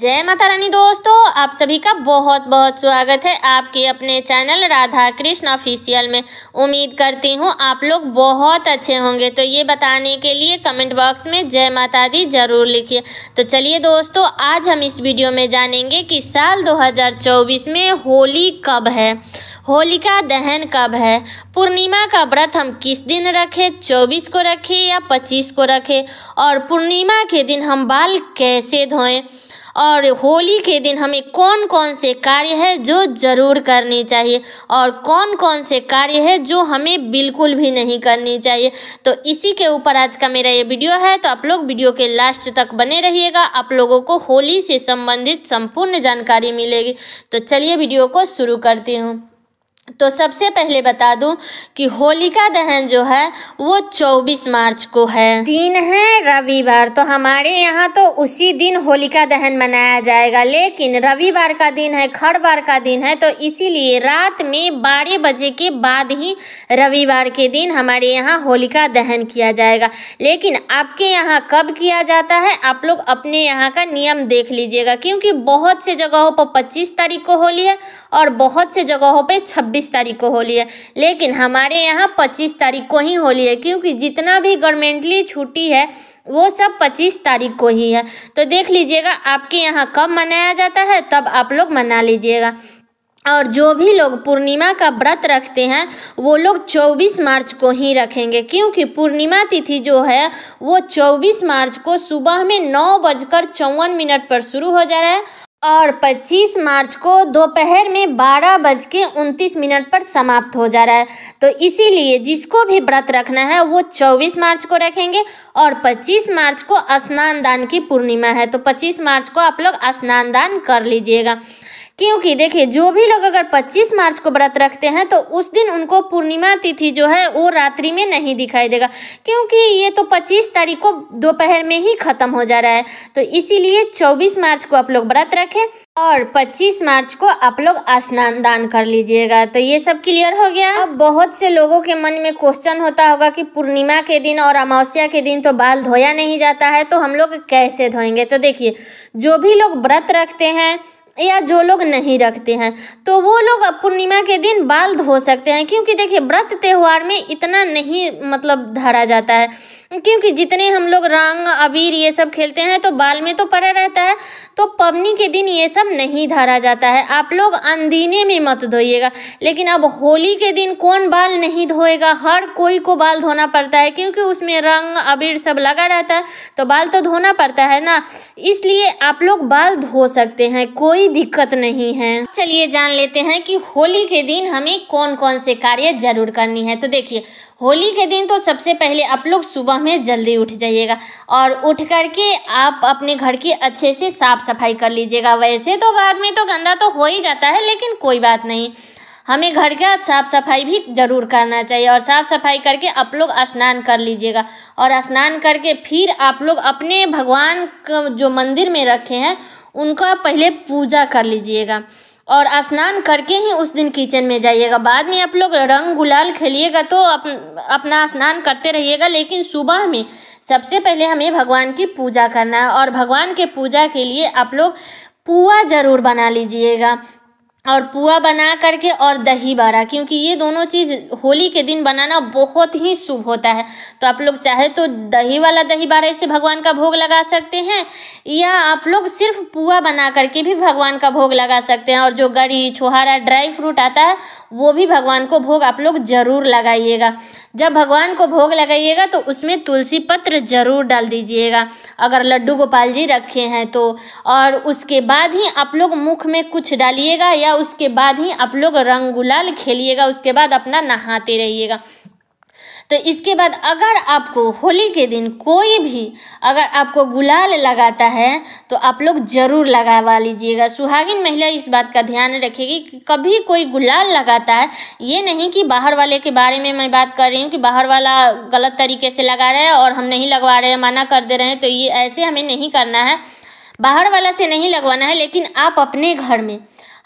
जय माता रानी दोस्तों आप सभी का बहुत बहुत स्वागत है आपके अपने चैनल राधा कृष्ण ऑफिशियल में उम्मीद करती हूँ आप लोग बहुत अच्छे होंगे तो ये बताने के लिए कमेंट बॉक्स में जय माता दी जरूर लिखिए तो चलिए दोस्तों आज हम इस वीडियो में जानेंगे कि साल 2024 में होली कब है होलिका दहन कब है पूर्णिमा का व्रत हम किस दिन रखें चौबीस को रखें या पच्चीस को रखें और पूर्णिमा के दिन हम बाल कैसे धोएं और होली के दिन हमें कौन कौन से कार्य है जो ज़रूर करने चाहिए और कौन कौन से कार्य है जो हमें बिल्कुल भी नहीं करनी चाहिए तो इसी के ऊपर आज का मेरा ये वीडियो है तो आप लोग वीडियो के लास्ट तक बने रहिएगा आप लोगों को होली से संबंधित संपूर्ण जानकारी मिलेगी तो चलिए वीडियो को शुरू करती हूँ तो सबसे पहले बता दूं कि होलिका दहन जो है वो 24 मार्च को है दिन है रविवार तो हमारे यहाँ तो उसी दिन होलिका दहन मनाया जाएगा लेकिन रविवार का दिन है खड़वार का दिन है तो इसीलिए रात में बारह बजे के बाद ही रविवार के दिन हमारे यहाँ होलिका दहन किया जाएगा लेकिन आपके यहाँ कब किया जाता है आप लोग अपने यहाँ का नियम देख लीजिएगा क्योंकि बहुत से जगहों पर पच्चीस तारीख को होली है और बहुत से जगहों पर छब्बीस छब्बीस तारीख को होली है लेकिन हमारे यहाँ पच्चीस तारीख को ही होली है क्योंकि जितना भी गवर्नमेंटली छुट्टी है वो सब पच्चीस तारीख को ही है तो देख लीजिएगा आपके यहाँ कब मनाया जाता है तब आप लोग मना लीजिएगा और जो भी लोग पूर्णिमा का व्रत रखते हैं वो लोग 24 मार्च को ही रखेंगे क्योंकि पूर्णिमा तिथि जो है वो 24 मार्च को सुबह में नौ बजकर चौवन मिनट पर शुरू हो जा रहा है और 25 मार्च को दोपहर में बारह बज के उनतीस मिनट पर समाप्त हो जा रहा है तो इसीलिए जिसको भी व्रत रखना है वो 24 मार्च को रखेंगे और 25 मार्च को स्नान दान की पूर्णिमा है तो 25 मार्च को आप लोग स्नान दान कर लीजिएगा क्योंकि देखिए जो भी लोग अगर 25 मार्च को व्रत रखते हैं तो उस दिन उनको पूर्णिमा तिथि जो है वो रात्रि में नहीं दिखाई देगा क्योंकि ये तो 25 तारीख को दोपहर में ही ख़त्म हो जा रहा है तो इसीलिए 24 मार्च को आप लोग व्रत रखें और 25 मार्च को आप लोग स्नान दान कर लीजिएगा तो ये सब क्लियर हो गया अब बहुत से लोगों के मन में क्वेश्चन होता होगा कि पूर्णिमा के दिन और अमावस्या के दिन तो बाल धोया नहीं जाता है तो हम लोग कैसे धोएंगे तो देखिए जो भी लोग व्रत रखते हैं या जो लोग नहीं रखते हैं तो वो लोग पूर्णिमा के दिन बाल धो सकते हैं क्योंकि देखिए व्रत त्यौहार में इतना नहीं मतलब धरा जाता है क्योंकि जितने हम लोग रंग अबीर ये सब खेलते हैं तो बाल में तो पड़ा रहता है तो पवनी के दिन ये सब नहीं धारा जाता है आप लोग अंदीने में मत धोइएगा लेकिन अब होली के दिन कौन बाल नहीं धोएगा हर कोई को बाल धोना पड़ता है क्योंकि उसमें रंग अबीर सब लगा रहता है तो बाल तो धोना पड़ता है ना इसलिए आप लोग बाल धो सकते हैं कोई दिक्कत नहीं है चलिए जान लेते हैं कि होली के दिन हमें कौन कौन से कार्य जरूर करनी है तो देखिए होली के दिन तो सबसे पहले आप लोग सुबह में जल्दी उठ जाइएगा और उठ करके आप अपने घर की अच्छे से साफ़ सफाई कर लीजिएगा वैसे तो बाद में तो गंदा तो हो ही जाता है लेकिन कोई बात नहीं हमें घर का साफ़ सफाई भी ज़रूर करना चाहिए और साफ़ सफाई करके आप लोग स्नान कर लीजिएगा और स्नान करके फिर आप लोग अपने भगवान जो मंदिर में रखे हैं उनका पहले पूजा कर लीजिएगा और स्नान करके ही उस दिन किचन में जाइएगा बाद में आप लोग रंग गुलाल खेलिएगा तो अप, अपना स्नान करते रहिएगा लेकिन सुबह में सबसे पहले हमें भगवान की पूजा करना है और भगवान के पूजा के लिए आप लोग पुआ ज़रूर बना लीजिएगा और पुआ बना करके और दही बड़ा क्योंकि ये दोनों चीज़ होली के दिन बनाना बहुत ही शुभ होता है तो आप लोग चाहे तो दही वाला दही बारा इससे भगवान का भोग लगा सकते हैं या आप लोग सिर्फ पुआ बना करके भी भगवान का भोग लगा सकते हैं और जो गरी छुहारा ड्राई फ्रूट आता है वो भी भगवान को भोग आप लोग ज़रूर लगाइएगा जब भगवान को भोग लगाइएगा तो उसमें तुलसी पत्र ज़रूर डाल दीजिएगा अगर लड्डू गोपाल जी रखे हैं तो और उसके बाद ही आप लोग मुख में कुछ डालिएगा या उसके बाद ही आप लोग रंग गुलाल खेलिएगा उसके बाद अपना नहाते रहिएगा तो इसके बाद अगर आपको होली के दिन कोई भी अगर आपको गुलाल लगाता है तो आप लोग ज़रूर लगावा लीजिएगा सुहागिन महिला इस बात का ध्यान रखेगी कि कभी कोई गुलाल लगाता है ये नहीं कि बाहर वाले के बारे में मैं बात कर रही हूँ कि बाहर वाला गलत तरीके से लगा रहे हैं और हम नहीं लगवा रहे हैं मना कर दे रहे हैं तो ये ऐसे हमें नहीं करना है बाहर वाला से नहीं लगवाना है लेकिन आप अपने घर में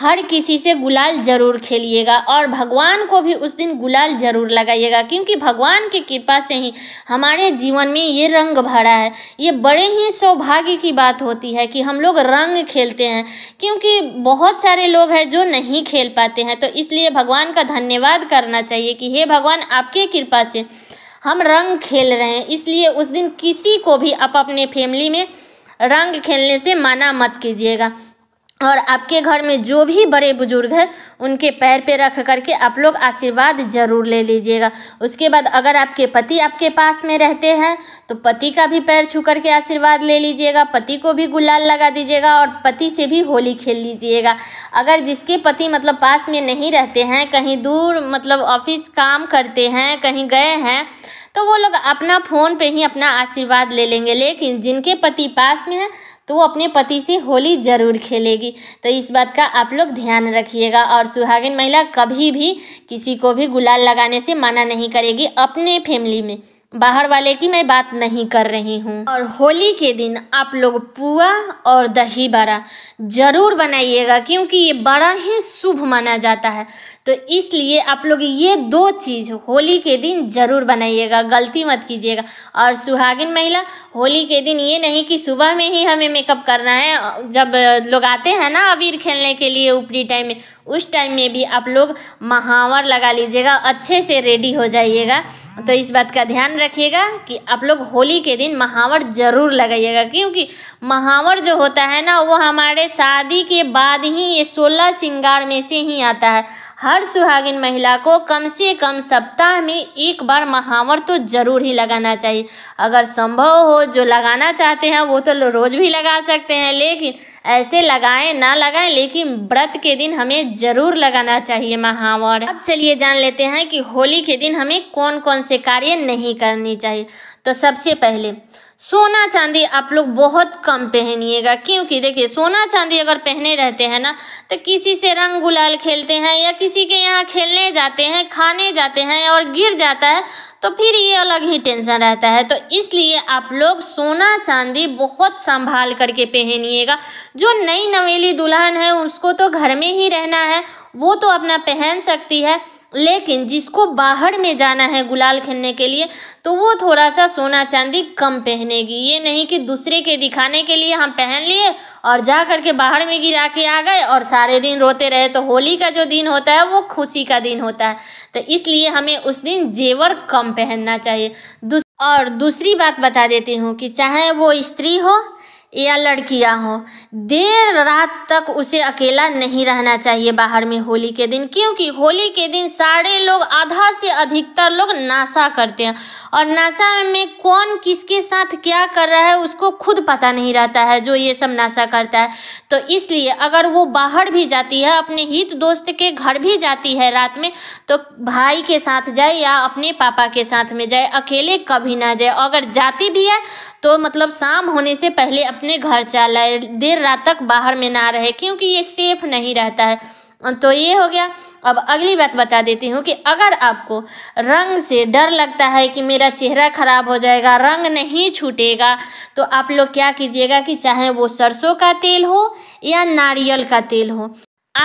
हर किसी से गुलाल जरूर खेलिएगा और भगवान को भी उस दिन गुलाल जरूर लगाइएगा क्योंकि भगवान की कृपा से ही हमारे जीवन में ये रंग भरा है ये बड़े ही सौभाग्य की बात होती है कि हम लोग रंग खेलते हैं क्योंकि बहुत सारे लोग हैं जो नहीं खेल पाते हैं तो इसलिए भगवान का धन्यवाद करना चाहिए कि हे भगवान आपके कृपा से हम रंग खेल रहे हैं इसलिए उस दिन किसी को भी आप अपने फैमिली में रंग खेलने से मना मत कीजिएगा और आपके घर में जो भी बड़े बुजुर्ग हैं उनके पैर पे रख करके आप लोग आशीर्वाद ज़रूर ले लीजिएगा उसके बाद अगर आपके पति आपके पास में रहते हैं तो पति का भी पैर छू करके आशीर्वाद ले लीजिएगा पति को भी गुलाल लगा दीजिएगा और पति से भी होली खेल लीजिएगा अगर जिसके पति मतलब पास में नहीं रहते हैं कहीं दूर मतलब ऑफिस काम करते हैं कहीं गए हैं तो वो लोग अपना फ़ोन पे ही अपना आशीर्वाद ले लेंगे लेकिन जिनके पति पास में हैं तो वो अपने पति से होली ज़रूर खेलेगी तो इस बात का आप लोग ध्यान रखिएगा और सुहागिन महिला कभी भी किसी को भी गुलाल लगाने से मना नहीं करेगी अपने फैमिली में बाहर वाले की मैं बात नहीं कर रही हूँ और होली के दिन आप लोग पुआ और दही बड़ा ज़रूर बनाइएगा क्योंकि ये बड़ा ही शुभ माना जाता है तो इसलिए आप लोग ये दो चीज़ होली के दिन ज़रूर बनाइएगा गलती मत कीजिएगा और सुहागिन महिला होली के दिन ये नहीं कि सुबह में ही हमें मेकअप करना है जब लोग आते हैं ना अबीर खेलने के लिए ऊपरी टाइम में उस टाइम में भी आप लोग महावर लगा लीजिएगा अच्छे से रेडी हो जाइएगा तो इस बात का ध्यान रखिएगा कि आप लोग होली के दिन महावर जरूर लगाइएगा क्योंकि महावर जो होता है ना वो हमारे शादी के बाद ही ये सोलह श्रृंगार में से ही आता है हर सुहागिन महिला को कम से कम सप्ताह में एक बार महावर तो ज़रूर ही लगाना चाहिए अगर संभव हो जो लगाना चाहते हैं वो तो रोज़ भी लगा सकते हैं लेकिन ऐसे लगाएं ना लगाएं लेकिन व्रत के दिन हमें ज़रूर लगाना चाहिए महावर अब चलिए जान लेते हैं कि होली के दिन हमें कौन कौन से कार्य नहीं करनी चाहिए तो सबसे पहले सोना चांदी आप लोग बहुत कम पहनिएगा क्योंकि देखिए सोना चांदी अगर पहने रहते हैं ना तो किसी से रंग गुलाल खेलते हैं या किसी के यहाँ खेलने जाते हैं खाने जाते हैं और गिर जाता है तो फिर ये अलग ही टेंशन रहता है तो इसलिए आप लोग सोना चांदी बहुत संभाल करके पहनिएगा जो नई नवेली दुल्हन है उसको तो घर में ही रहना है वो तो अपना पहन सकती है लेकिन जिसको बाहर में जाना है गुलाल खेलने के लिए तो वो थोड़ा सा सोना चांदी कम पहनेगी ये नहीं कि दूसरे के दिखाने के लिए हम पहन लिए और जा कर के बाहर में गिरा के आ गए और सारे दिन रोते रहे तो होली का जो दिन होता है वो खुशी का दिन होता है तो इसलिए हमें उस दिन जेवर कम पहनना चाहिए और दूसरी बात बता देती हूँ कि चाहे वो स्त्री हो या लड़कियां हों देर रात तक उसे अकेला नहीं रहना चाहिए बाहर में होली के दिन क्योंकि होली के दिन सारे लोग आधा से अधिकतर लोग नाशा करते हैं और नाशा में कौन किसके साथ क्या कर रहा है उसको खुद पता नहीं रहता है जो ये सब नाशा करता है तो इसलिए अगर वो बाहर भी जाती है अपने हित दोस्त के घर भी जाती है रात में तो भाई के साथ जाए या अपने पापा के साथ में जाए अकेले कभी ना जाए अगर जाती भी है तो मतलब शाम होने से पहले अपने घर चला है देर रात तक बाहर में ना रहे क्योंकि ये सेफ नहीं रहता है तो ये हो गया अब अगली बात बता देती हूँ कि अगर आपको रंग से डर लगता है कि मेरा चेहरा खराब हो जाएगा रंग नहीं छूटेगा तो आप लोग क्या कीजिएगा कि चाहे वो सरसों का तेल हो या नारियल का तेल हो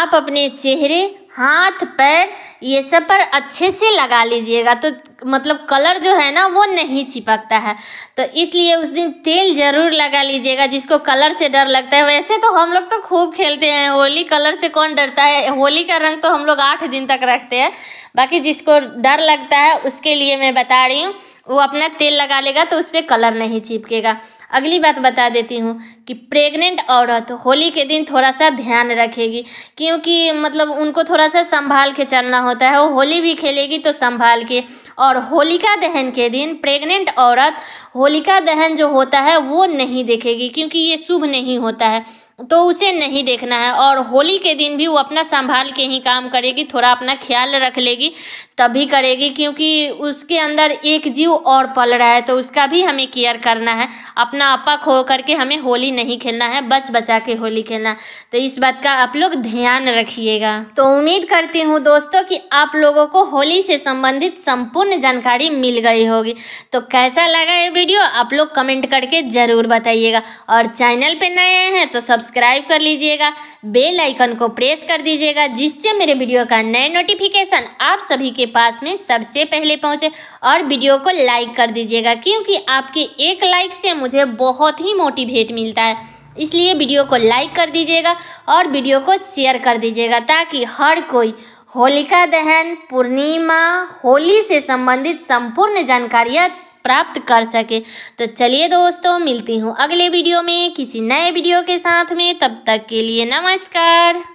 आप अपने चेहरे हाथ पैर ये सब पर अच्छे से लगा लीजिएगा तो मतलब कलर जो है ना वो नहीं चिपकता है तो इसलिए उस दिन तेल ज़रूर लगा लीजिएगा जिसको कलर से डर लगता है वैसे तो हम लोग तो खूब खेलते हैं होली कलर से कौन डरता है होली का रंग तो हम लोग आठ दिन तक रखते हैं बाकी जिसको डर लगता है उसके लिए मैं बता रही हूँ वो अपना तेल लगा लेगा तो उस पर कलर नहीं चिपकेगा अगली बात बता देती हूँ कि प्रेग्नेंट औरत होली के दिन थोड़ा सा ध्यान रखेगी क्योंकि मतलब उनको थोड़ा सा संभाल के चलना होता है वो होली भी खेलेगी तो संभाल के और होलिका दहन के दिन प्रेग्नेंट औरत होलिका दहन जो होता है वो नहीं देखेगी क्योंकि ये शुभ नहीं होता है तो उसे नहीं देखना है और होली के दिन भी वो अपना संभाल के ही काम करेगी थोड़ा अपना ख्याल रख लेगी तभी करेगी क्योंकि उसके अंदर एक जीव और पल रहा है तो उसका भी हमें केयर करना है अपना अपा खो करके हमें होली नहीं खेलना है बच बचा के होली खेलना तो इस बात का आप लोग ध्यान रखिएगा तो उम्मीद करती हूँ दोस्तों कि आप लोगों को होली से संबंधित संपूर्ण जानकारी मिल गई होगी तो कैसा लगा ये वीडियो आप लोग कमेंट करके ज़रूर बताइएगा और चैनल पर नए हैं तो सब सब्सक्राइब कर लीजिएगा बेल आइकन को प्रेस कर दीजिएगा जिससे मेरे वीडियो का नए नोटिफिकेशन आप सभी के पास में सबसे पहले पहुंचे और वीडियो को लाइक कर दीजिएगा क्योंकि आपके एक लाइक से मुझे बहुत ही मोटिवेट मिलता है इसलिए वीडियो को लाइक कर दीजिएगा और वीडियो को शेयर कर दीजिएगा ताकि हर कोई होलिका दहन पूर्णिमा होली से संबंधित संपूर्ण जानकारियाँ प्राप्त कर सके तो चलिए दोस्तों मिलती हूँ अगले वीडियो में किसी नए वीडियो के साथ में तब तक के लिए नमस्कार